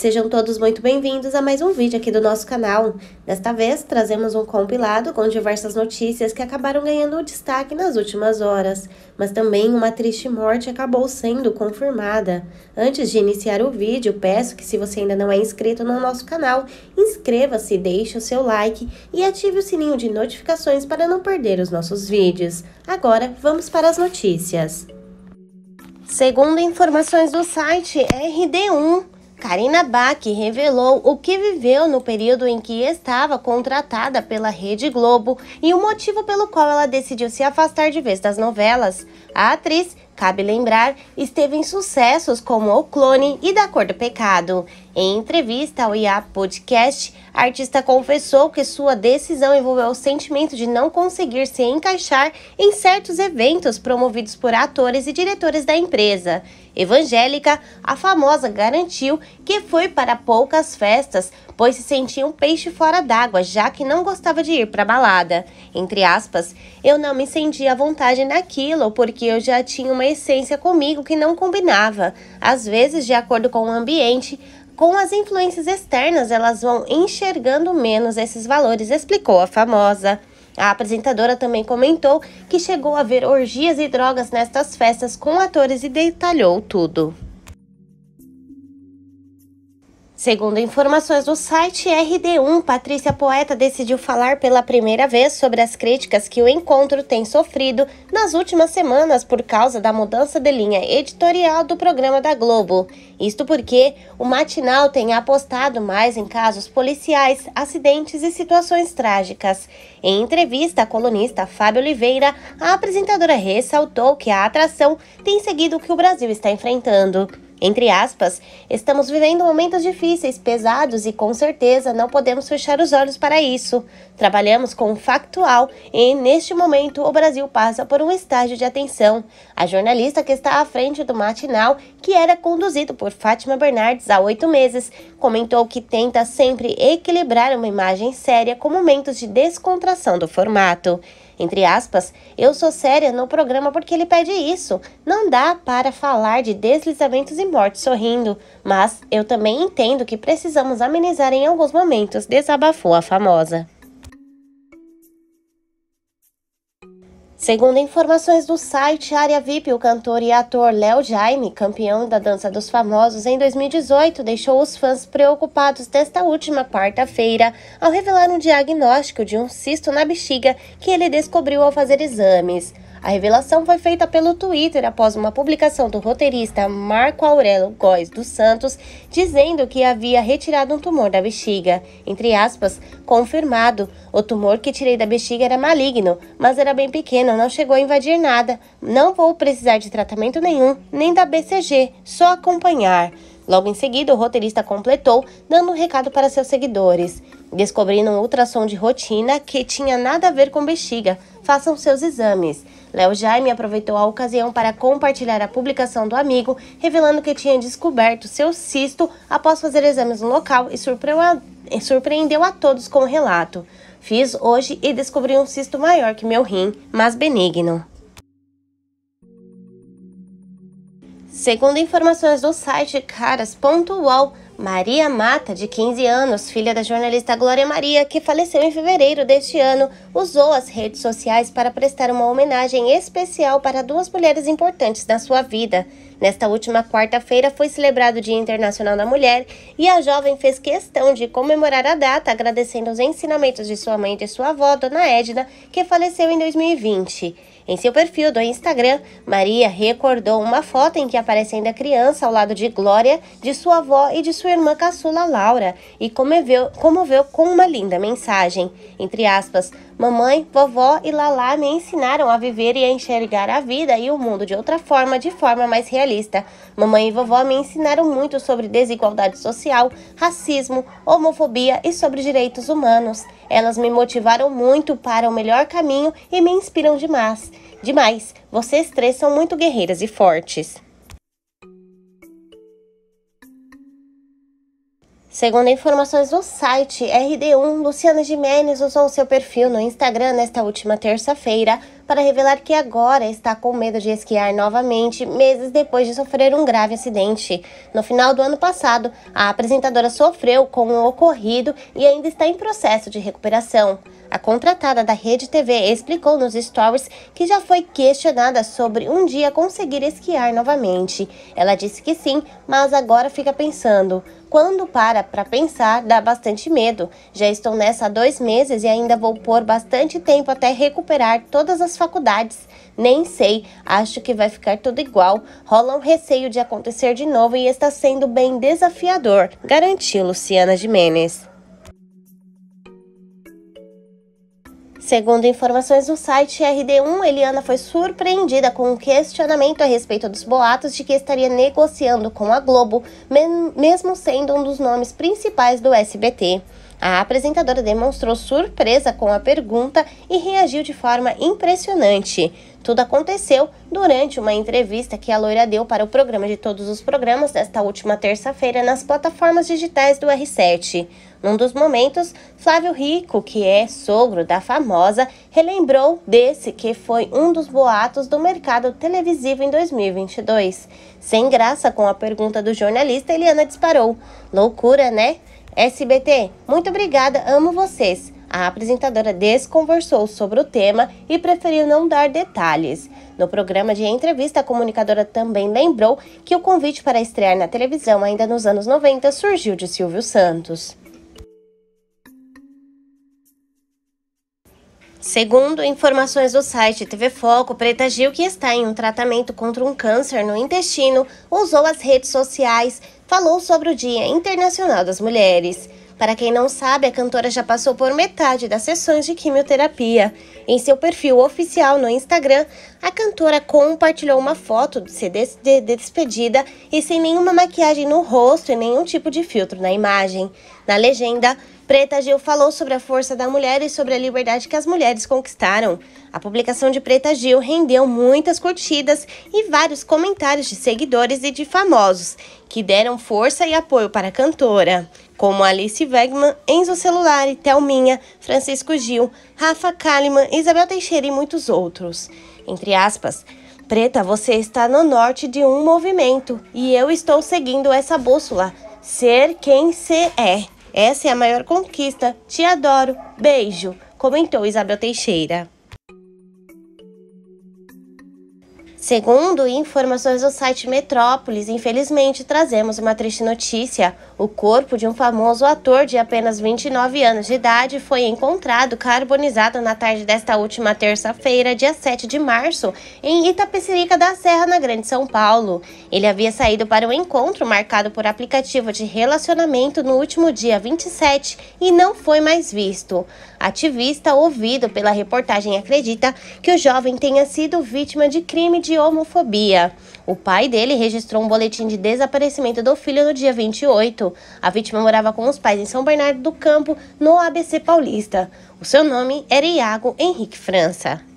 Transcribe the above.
Sejam todos muito bem-vindos a mais um vídeo aqui do nosso canal. Desta vez, trazemos um compilado com diversas notícias que acabaram ganhando destaque nas últimas horas, mas também uma triste morte acabou sendo confirmada. Antes de iniciar o vídeo, peço que se você ainda não é inscrito no nosso canal, inscreva-se, deixe o seu like e ative o sininho de notificações para não perder os nossos vídeos. Agora, vamos para as notícias. Segundo informações do site RD1, Karina Bach revelou o que viveu no período em que estava contratada pela Rede Globo e o motivo pelo qual ela decidiu se afastar de vez das novelas. A atriz, cabe lembrar, esteve em sucessos como O Clone e Da Cor do Pecado. Em entrevista ao IA Podcast, a artista confessou que sua decisão envolveu o sentimento de não conseguir se encaixar em certos eventos promovidos por atores e diretores da empresa. Evangélica, a famosa garantiu que foi para poucas festas, pois se sentia um peixe fora d'água, já que não gostava de ir para balada. Entre aspas, eu não me sentia à vontade naquilo, porque eu já tinha uma essência comigo que não combinava, às vezes de acordo com o ambiente, com as influências externas elas vão enxergando menos esses valores, explicou a famosa. A apresentadora também comentou que chegou a ver orgias e drogas nestas festas com atores e detalhou tudo. Segundo informações do site RD1, Patrícia Poeta decidiu falar pela primeira vez sobre as críticas que o encontro tem sofrido nas últimas semanas por causa da mudança de linha editorial do programa da Globo. Isto porque o matinal tem apostado mais em casos policiais, acidentes e situações trágicas. Em entrevista, à colunista Fábio Oliveira, a apresentadora ressaltou que a atração tem seguido o que o Brasil está enfrentando. Entre aspas, estamos vivendo momentos difíceis, pesados e com certeza não podemos fechar os olhos para isso. Trabalhamos com o factual e, neste momento, o Brasil passa por um estágio de atenção. A jornalista que está à frente do matinal, que era conduzido por Fátima Bernardes há oito meses, comentou que tenta sempre equilibrar uma imagem séria com momentos de descontração do formato. Entre aspas, eu sou séria no programa porque ele pede isso. Não dá para falar de deslizamentos e morte sorrindo, mas eu também entendo que precisamos amenizar em alguns momentos, desabafou a famosa. Segundo informações do site Área VIP, o cantor e ator Léo Jaime, campeão da Dança dos Famosos em 2018, deixou os fãs preocupados nesta última quarta-feira ao revelar um diagnóstico de um cisto na bexiga que ele descobriu ao fazer exames. A revelação foi feita pelo Twitter após uma publicação do roteirista Marco Aurélio Góes dos Santos dizendo que havia retirado um tumor da bexiga. Entre aspas, confirmado. O tumor que tirei da bexiga era maligno, mas era bem pequeno, não chegou a invadir nada. Não vou precisar de tratamento nenhum, nem da BCG, só acompanhar. Logo em seguida, o roteirista completou, dando um recado para seus seguidores. Descobrindo um ultrassom de rotina que tinha nada a ver com bexiga, façam seus exames. Léo Jaime aproveitou a ocasião para compartilhar a publicação do amigo, revelando que tinha descoberto seu cisto após fazer exames no local e surpreendeu a todos com o relato. Fiz hoje e descobri um cisto maior que meu rim, mas benigno. Segundo informações do site caras.uol, Maria Mata, de 15 anos, filha da jornalista Glória Maria, que faleceu em fevereiro deste ano, usou as redes sociais para prestar uma homenagem especial para duas mulheres importantes na sua vida. Nesta última quarta-feira foi celebrado o Dia Internacional da Mulher e a jovem fez questão de comemorar a data agradecendo os ensinamentos de sua mãe e de sua avó, Dona Edna, que faleceu em 2020. Em seu perfil do Instagram, Maria recordou uma foto em que aparece ainda criança ao lado de Glória, de sua avó e de sua irmã caçula Laura e comoveu, comoveu com uma linda mensagem, entre aspas, Mamãe, vovó e Lalá me ensinaram a viver e a enxergar a vida e o mundo de outra forma, de forma mais realista. Mamãe e vovó me ensinaram muito sobre desigualdade social, racismo, homofobia e sobre direitos humanos. Elas me motivaram muito para o melhor caminho e me inspiram demais. Demais, vocês três são muito guerreiras e fortes. Segundo informações do site RD1, Luciana Jimenez usou seu perfil no Instagram nesta última terça-feira para revelar que agora está com medo de esquiar novamente, meses depois de sofrer um grave acidente. No final do ano passado, a apresentadora sofreu com o um ocorrido e ainda está em processo de recuperação. A contratada da Rede TV explicou nos stories que já foi questionada sobre um dia conseguir esquiar novamente. Ela disse que sim, mas agora fica pensando. Quando para para pensar, dá bastante medo. Já estou nessa há dois meses e ainda vou pôr bastante tempo até recuperar todas as faculdades. Nem sei, acho que vai ficar tudo igual. Rola um receio de acontecer de novo e está sendo bem desafiador, garantiu Luciana Jimenez. Segundo informações do site RD1, Eliana foi surpreendida com um questionamento a respeito dos boatos de que estaria negociando com a Globo, mesmo sendo um dos nomes principais do SBT. A apresentadora demonstrou surpresa com a pergunta e reagiu de forma impressionante. Tudo aconteceu durante uma entrevista que a loira deu para o programa de todos os programas desta última terça-feira nas plataformas digitais do R7. Num dos momentos, Flávio Rico, que é sogro da famosa, relembrou desse que foi um dos boatos do mercado televisivo em 2022. Sem graça com a pergunta do jornalista, Eliana disparou: Loucura, né? SBT, muito obrigada, amo vocês. A apresentadora desconversou sobre o tema e preferiu não dar detalhes. No programa de entrevista, a comunicadora também lembrou que o convite para estrear na televisão ainda nos anos 90 surgiu de Silvio Santos. Segundo informações do site TV Foco, Preta Gil, que está em um tratamento contra um câncer no intestino, usou as redes sociais, falou sobre o Dia Internacional das Mulheres. Para quem não sabe, a cantora já passou por metade das sessões de quimioterapia. Em seu perfil oficial no Instagram, a cantora compartilhou uma foto de CD de despedida e sem nenhuma maquiagem no rosto e nenhum tipo de filtro na imagem. Na legenda, Preta Gil falou sobre a força da mulher e sobre a liberdade que as mulheres conquistaram. A publicação de Preta Gil rendeu muitas curtidas e vários comentários de seguidores e de famosos, que deram força e apoio para a cantora como Alice Wegman, Enzo Celulari, Thelminha, Francisco Gil, Rafa Kalimann, Isabel Teixeira e muitos outros. Entre aspas, Preta, você está no norte de um movimento e eu estou seguindo essa bússola. Ser quem se é. Essa é a maior conquista. Te adoro. Beijo. Comentou Isabel Teixeira. Segundo informações do site Metrópolis, infelizmente trazemos uma triste notícia. O corpo de um famoso ator de apenas 29 anos de idade foi encontrado carbonizado na tarde desta última terça-feira, dia 7 de março, em Itapecerica da Serra, na Grande São Paulo. Ele havia saído para um encontro marcado por aplicativo de relacionamento no último dia 27 e não foi mais visto. Ativista ouvido pela reportagem acredita que o jovem tenha sido vítima de crime de de homofobia. O pai dele registrou um boletim de desaparecimento do filho no dia 28. A vítima morava com os pais em São Bernardo do Campo, no ABC Paulista. O seu nome era Iago Henrique França.